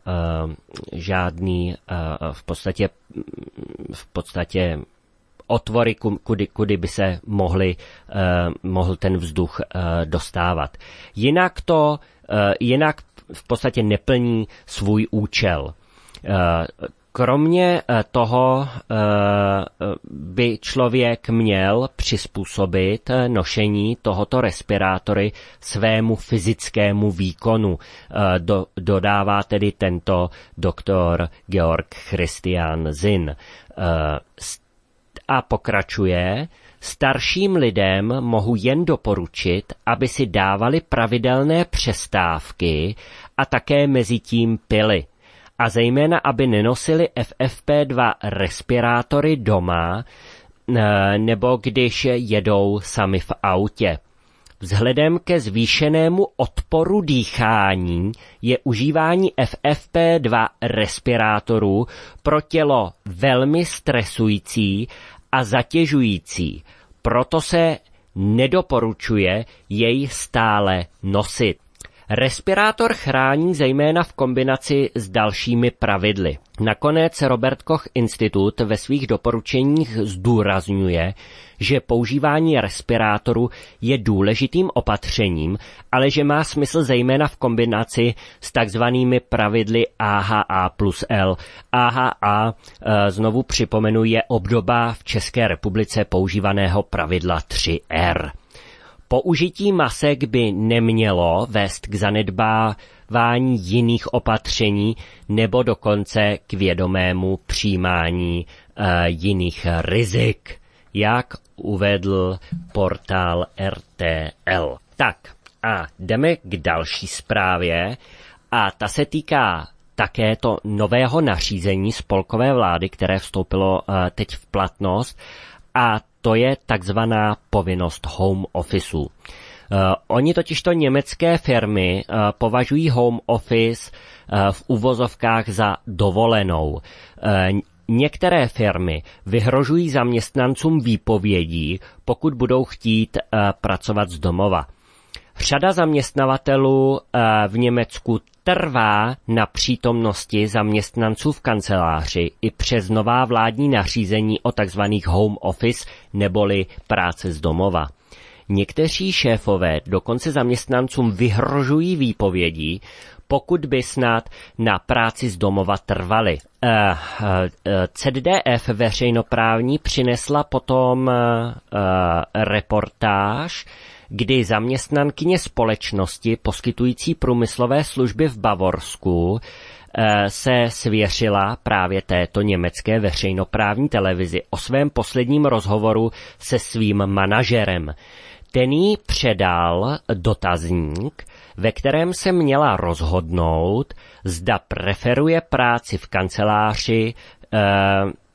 žádný v podstatě, v podstatě otvory, kudy, kudy by se mohli, mohl ten vzduch dostávat. Jinak to Eh, jinak v podstatě neplní svůj účel. Eh, kromě eh, toho by člověk měl přizpůsobit nošení tohoto respirátory svému fyzickému výkonu, dodává tedy tento doktor Georg Christian Zinn a pokračuje, starším lidem mohu jen doporučit, aby si dávali pravidelné přestávky a také mezi tím pily. A zejména, aby nenosili FFP2 respirátory doma eh, nebo když jedou sami v autě. Vzhledem ke zvýšenému odporu dýchání je užívání FFP2 respirátorů pro tělo velmi stresující a zatěžující, proto se nedoporučuje jej stále nosit. Respirátor chrání zejména v kombinaci s dalšími pravidly. Nakonec Robert Koch Institut ve svých doporučeních zdůrazňuje, že používání respirátoru je důležitým opatřením, ale že má smysl zejména v kombinaci s takzvanými pravidly AHA plus L. AHA, eh, znovu připomenu, je obdoba v České republice používaného pravidla 3R. Použití masek by nemělo vést k zanedbávání jiných opatření nebo dokonce k vědomému přijímání e, jiných rizik, jak uvedl portál RTL. Tak a jdeme k další zprávě a ta se týká také to nového nařízení spolkové vlády, které vstoupilo eh, teď v platnost. A to je takzvaná povinnost home officeu. Eh, oni totiž to německé firmy eh, považují home office eh, v uvozovkách za dovolenou. Některé firmy vyhrožují zaměstnancům výpovědí, pokud budou chtít pracovat z domova. Řada zaměstnavatelů v Německu trvá na přítomnosti zaměstnanců v kanceláři i přes nová vládní nařízení o tzv. home office neboli práce z domova. Někteří šéfové dokonce zaměstnancům vyhrožují výpovědí, pokud by snad na práci z domova trvali. Eh, eh, CDF veřejnoprávní přinesla potom eh, reportáž, kdy zaměstnankyně společnosti poskytující průmyslové služby v Bavorsku eh, se svěřila právě této německé veřejnoprávní televizi o svém posledním rozhovoru se svým manažerem. Ten jí předal dotazník, ve kterém se měla rozhodnout, zda preferuje práci v kanceláři eh,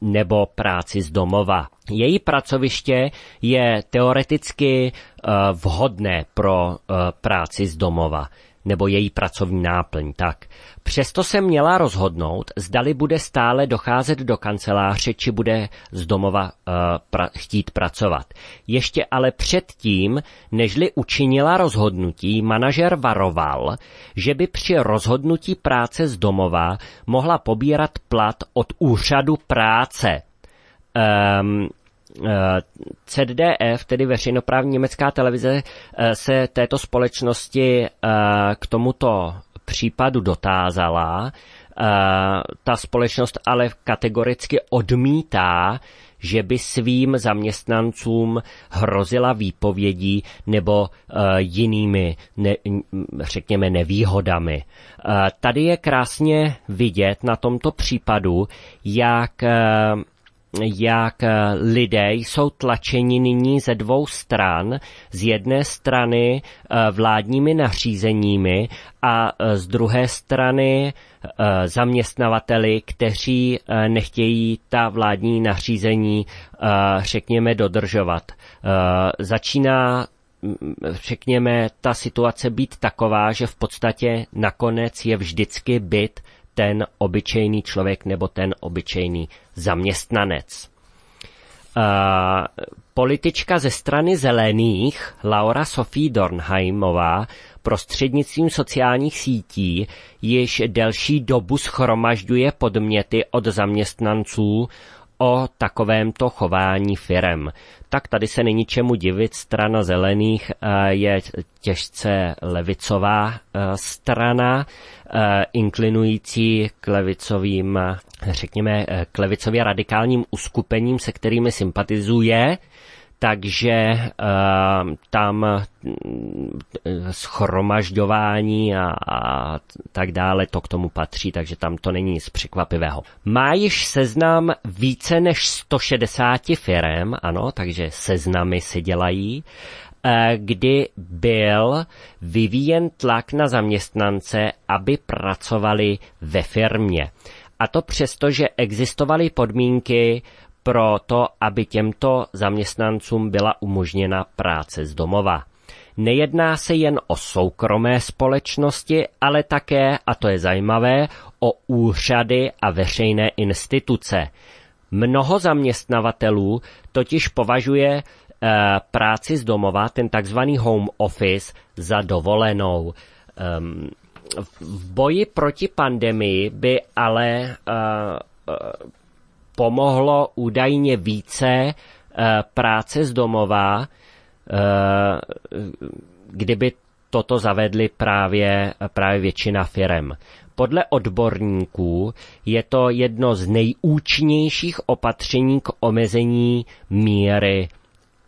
nebo práci z domova. Její pracoviště je teoreticky eh, vhodné pro eh, práci z domova nebo její pracovní náplň tak. Přesto se měla rozhodnout, zdali bude stále docházet do kanceláře, či bude z domova uh, pra- chtít pracovat. Ještě ale předtím, nežli učinila rozhodnutí, manažer varoval, že by při rozhodnutí práce z domova mohla pobírat plat od úřadu práce. Um, Eh, CDF e tedy veřejnoprávní německá televize, eh, se této společnosti eh, k tomuto případu dotázala. Ta společnost ale kategoricky odmítá, že by svým zaměstnancům hrozila výpovědí nebo jinými, ne, řekněme, nevýhodami. tady je krásně vidět na tomto případu, jak jak eh, lidé jsou tlačeni nyní ze dvou stran. Z jedné strany eh, vládními nařízeními a eh, z druhé strany zaměstnavateli, kteří nechtějí ta vládní nařízení, řekněme, dodržovat. Začíná mm, řekněme, ta situace být taková, že v podstatě nakonec je vždycky byt ten obyčejný člověk nebo ten obyčejný zaměstnanec. Uh, politička ze strany zelených Laura Sofie Dornheimová prostřednictvím sociálních sítí již delší dobu schromažďuje podměty od zaměstnanců o takovémto chování firem. Tak tady se není čemu divit, strana zelených eh, je těžce levicová eh, strana, inklinující k levicovým řekněme, eh, klevicově radikálním uskupením, se kterými sympatizuje, takže eh, tam mm, schromažďování a, a tak dále, to k tomu patří, takže tam to není nic překvapivého. Má již seznam více než 160 firm, ano, takže seznamy se dělají, eh, kdy byl vyvíjen tlak na zaměstnance, aby pracovali ve firmě. A to přesto, že existovaly podmínky pro to, aby těmto zaměstnancům byla umožněna práce z domova. Nejedná se jen o soukromé společnosti, ale také, a to je zajímavé, o úřady a veřejné instituce. Mnoho zaměstnavatelů totiž považuje eh, práci z domova, ten takzvaný home office, za dovolenou. Um, v boji proti pandemii by ale eh, eh, pomohlo údajně více eh, práce z domova, kdyby toto zavedli právě, právě většina firem. Podle odborníků je to jedno z nejúčinnějších opatření k omezení míry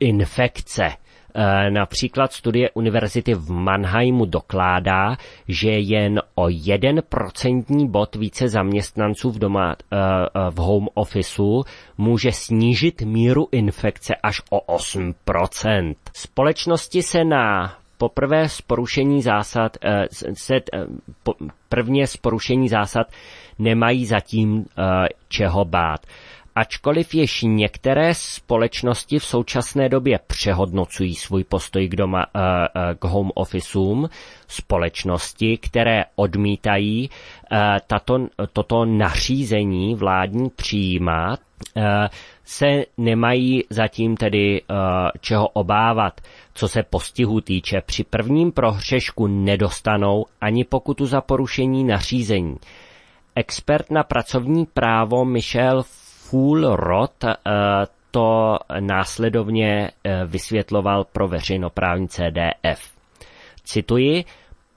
infekce. Eh, například studie univerzity v Mannheimu dokládá, že jen o jeden procentní bod více zaměstnanců v, doma, eh, eh, v home officeu může snížit míru infekce až o 8%. Společnosti se na poprvé z porušení zásad, se, prvně z porušení zásad nemají zatím čeho bát. Ačkoliv již některé společnosti v současné době přehodnocují svůj postoj k, doma, eh, eh, k home officeům, společnosti, které odmítají eh, tato, toto nařízení vládní přijímat, se nemají zatím tedy čeho obávat, co se postihu týče. Při prvním prohřešku nedostanou ani pokutu za porušení nařízení. Expert na pracovní právo Michel Full Rod eh, to následovně eh, vysvětloval pro veřejnoprávní CDF. Cituji,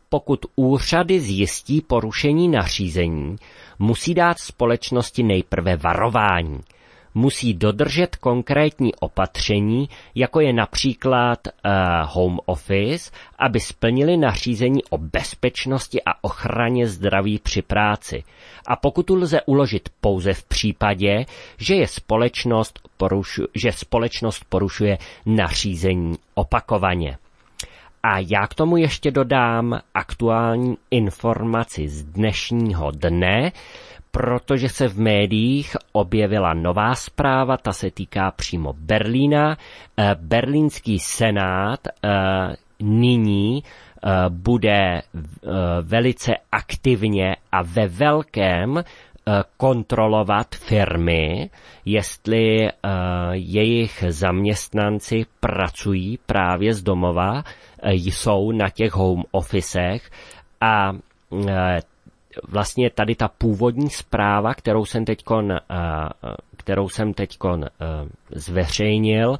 pokud úřady zjistí porušení nařízení, musí dát společnosti nejprve varování – musí dodržet konkrétní opatření, jako je například uh, home office, aby splnili nařízení o bezpečnosti a ochraně zdraví při práci. A pokud lze uložit pouze v případě, že, je společnost porušu, že společnost porušuje nařízení opakovaně. A já k tomu ještě dodám aktuální informaci z dnešního dne protože se v médiích objevila nová zpráva, ta se týká přímo Berlína. Eh, berlínský senát eh, nyní eh, bude velice aktivně a ve velkém kontrolovat firmy, jestli jejich zaměstnanci pracují právě z domova, jsou na těch home officech a vlastně tady ta původní zpráva, kterou jsem teďkon, eh, kterou jsem teďkon eh, zveřejnil,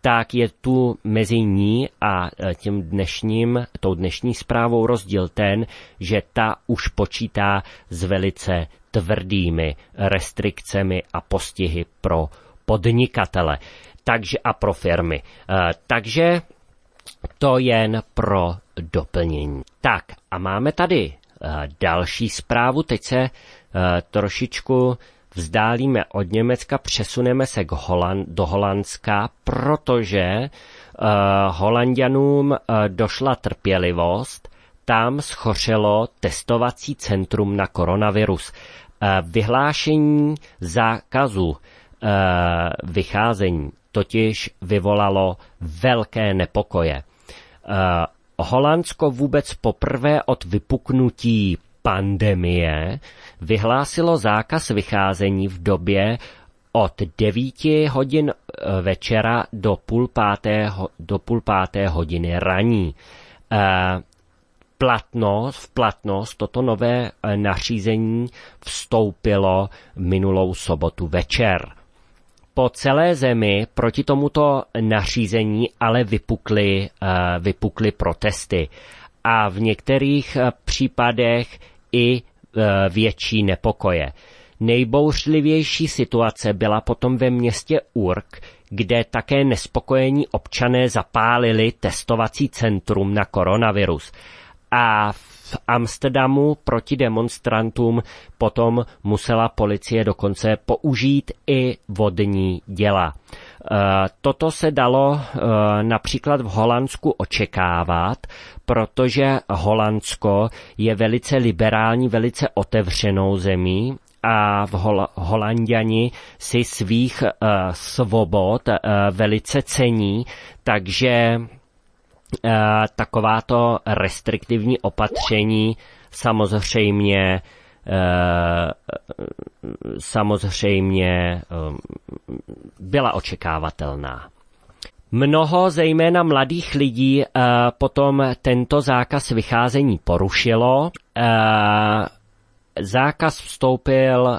tak je tu mezi ní a eh, tím dnešním, tou dnešní zprávou rozdíl ten, že ta už počítá s velice tvrdými restrikcemi a postihy pro podnikatele takže a pro firmy. Takže to jen pro doplnění. Tak a máme tady Eh, další zprávu. Teď se eh, trošičku vzdálíme od Německa, přesuneme se k Holand, do Holandska, protože eh, Holandianům došla trpělivost, tam schořelo testovací centrum na koronavirus. vyhlášení zákazu vycházení totiž vyvolalo velké nepokoje. Holandsko vůbec poprvé od vypuknutí pandemie vyhlásilo zákaz vycházení v době od 9 hodin eh, večera do půl páté, do půl páté hodiny raní. E, eh, platnost, v platnost toto nové eh, nařízení vstoupilo minulou sobotu večer po celé zemi proti tomuto nařízení ale vypukly, eh, vypukly protesty. A v některých eh, případech i eh, větší nepokoje. Nejbouřlivější situace byla potom ve městě Urk, kde také nespokojení občané zapálili testovací centrum na koronavirus. A v v Amsterdamu proti demonstrantům potom musela policie dokonce použít i vodní děla. Eh, toto se dalo eh, například v Holandsku očekávat, protože Holandsko je velice liberální, velice otevřenou zemí a v Hol- Holandiani si svých uh, svobod uh, velice cení, takže Eh, takováto restriktivní opatření samozřejmě eh, samozřejmě eh, byla očekávatelná. Mnoho, zejména mladých lidí, potom tento zákaz vycházení porušilo. Zákaz vstoupil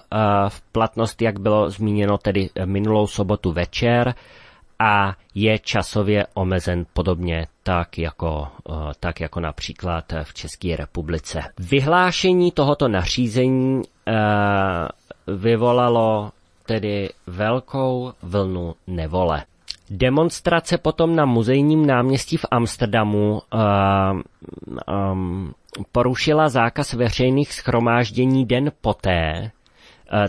v platnost, jak bylo zmíněno, tedy minulou sobotu večer a je časově omezen podobně tak jako, eh, tak jako například v České republice. Vyhlášení tohoto nařízení eh, vyvolalo tedy velkou vlnu nevole. Demonstrace potom na muzejním náměstí v Amsterdamu eh, mm, mm, porušila zákaz veřejných schromáždění den poté,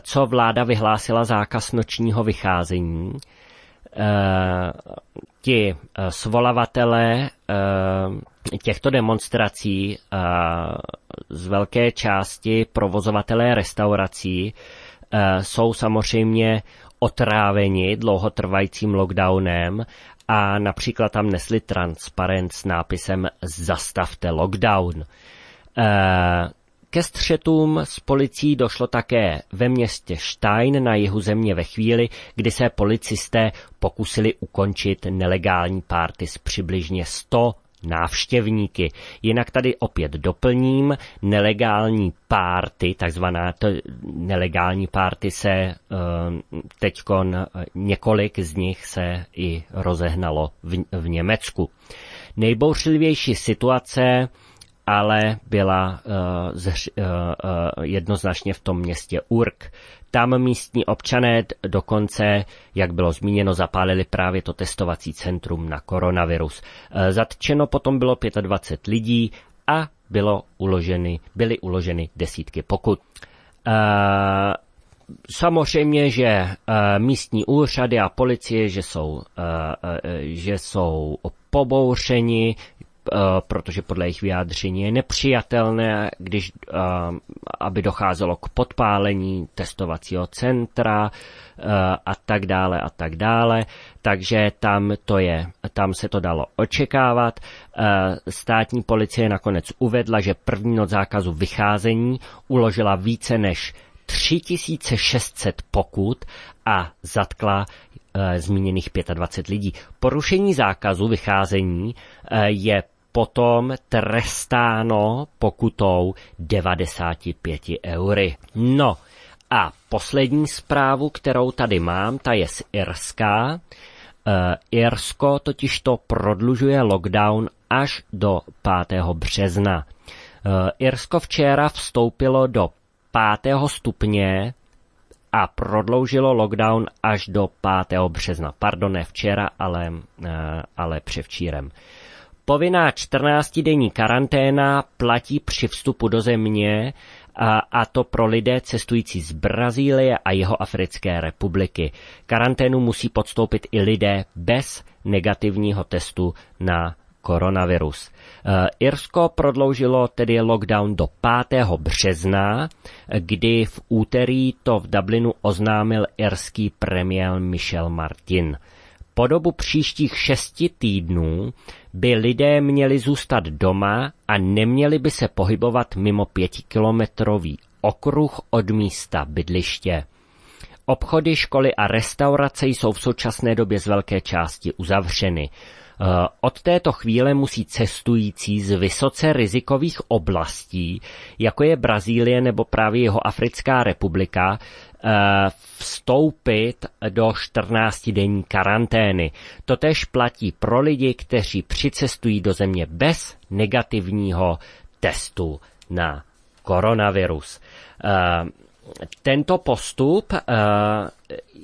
co vláda vyhlásila zákaz nočního vycházení Eh, ti eh, svolavatelé eh, těchto demonstrací z velké části provozovatelé restaurací jsou samozřejmě otráveni dlouhotrvajícím lockdownem a například tam nesli transparent s nápisem Zastavte lockdown. Ke střetům s policií došlo také ve městě Stein na jihu země ve chvíli, kdy se policisté pokusili ukončit nelegální párty s přibližně 100 návštěvníky. Jinak tady opět doplním, nelegální párty, takzvaná nelegální párty se ehm, teďkon eh, několik z nich se i rozehnalo v, v Německu. Nejbouřlivější situace ale byla uh, zři, uh, uh, jednoznačně v tom městě Urk. Tam místní občané dokonce, jak bylo zmíněno, zapálili právě to testovací centrum na koronavirus. Uh, zatčeno potom bylo 25 lidí a bylo uloženy, byly uloženy desítky pokut. Uh, samozřejmě, že místní úřady a policie, že jsou, že jsou pobouřeni Eh, protože podle jejich vyjádření je nepřijatelné, když, eh, aby docházelo k podpálení testovacího centra eh, a tak dále a tak dále. Takže tam to je, tam se to dalo očekávat. Státní policie nakonec uvedla, že první noc zákazu vycházení uložila více než 3600 pokut a zatkla e, zmíněných 25 lidí. Porušení zákazu vycházení e, je potom trestáno pokutou 95 eury. No a poslední zprávu, kterou tady mám, ta je z Irska. Eh, Irsko totiž to prodlužuje lockdown až do 5. března. Eh, Irsko včera vstoupilo do 5. stupně a prodloužilo lockdown až do 5. března. Pardon, ne včera, ale, eh, ale převčírem. Povinná 14-denní karanténa platí při vstupu do země a, to pro lidé cestující z Brazílie a jeho Africké republiky. Karanténu musí podstoupit i lidé bez negativního testu na koronavirus. E, Irsko prodloužilo tedy lockdown do 5. března, kdy v úterý to v Dublinu oznámil irský premiér Michel Martin. Po dobu příštích šesti týdnů by lidé měli zůstat doma a neměli by se pohybovat mimo pětikilometrový okruh od místa bydliště. Obchody, školy a restaurace jsou v současné době z velké části uzavřeny. Eh, od této chvíle musí cestující z vysoce rizikových oblastí, jako je Brazílie nebo právě jeho Africká republika, eh, vstoupit do 14-denní karantény. Totež platí pro lidi, kteří přicestují do země bez negativního testu na koronavirus. Uh, tento postup eh,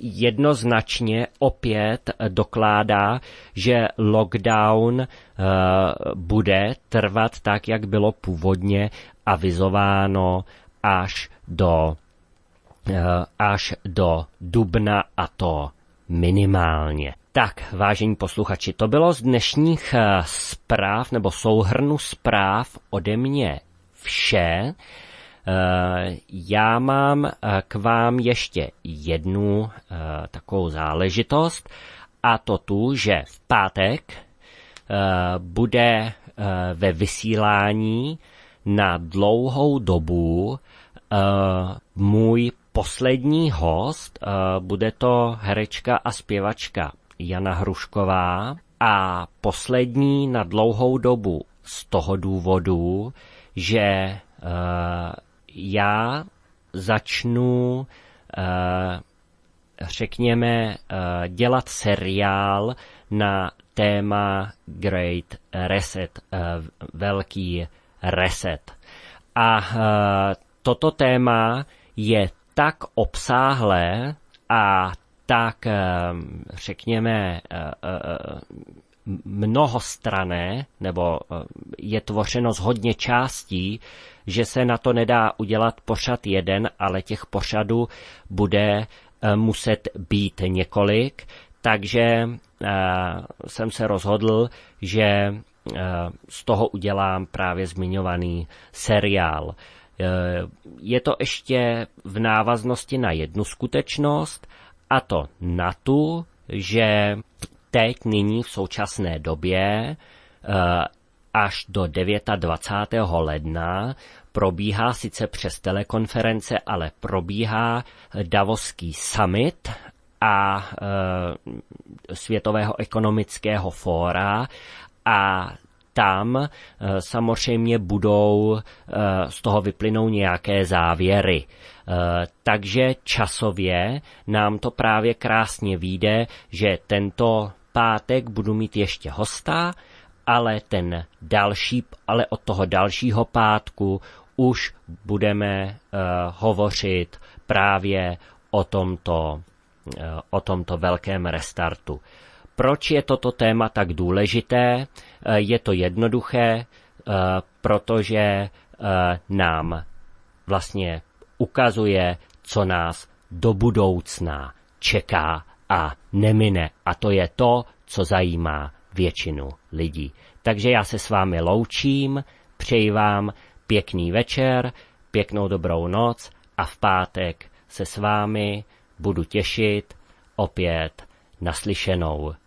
jednoznačně opět dokládá, že lockdown eh, bude trvat tak, jak bylo původně avizováno až do, eh, až do dubna a to minimálně. Tak, vážení posluchači, to bylo z dnešních zpráv nebo souhrnu zpráv ode mě vše. Eh, já mám eh, k vám ještě jednu eh, takovou záležitost a to tu, že v pátek bude ve vysílání na dlouhou dobu můj poslední host, bude to herečka a zpěvačka Jana Hrušková a poslední na dlouhou dobu z toho důvodu, že já začnu, eh, řekněme, eh, dělat seriál na téma Great Reset, eh, velký reset. A toto téma je tak obsáhlé a tak, řekněme, mnohostrané, nebo je tvořeno z hodně částí, že se na to nedá udělat pořad jeden, ale těch pořadů bude eh, muset být několik, takže eh, jsem se rozhodl, že eh, z toho udělám právě zmiňovaný seriál. Je to ještě v návaznosti na jednu skutečnost, a to na tu, že teď, nyní, v současné době, až do 29. ledna probíhá sice přes telekonference, ale probíhá Davoský summit a e, Světového ekonomického fóra a tam e, samozřejmě budou, e, z toho vyplynou nějaké závěry. E, takže časově nám to právě krásně vyjde, že tento pátek budu mít ještě hosta, ale ten další, ale od toho dalšího pátku už budeme uh, hovořit právě o tomto, uh, o tomto velkém restartu. Proč je toto téma tak důležité? Uh, je to jednoduché, uh, protože uh, nám vlastně ukazuje, co nás do budoucna čeká a nemine. A to je to, co zajímá většinu lidí. Takže já se s vámi loučím, přeji vám pěkný večer, pěknou dobrou noc a v pátek se s vámi budu těšit opět naslyšenou.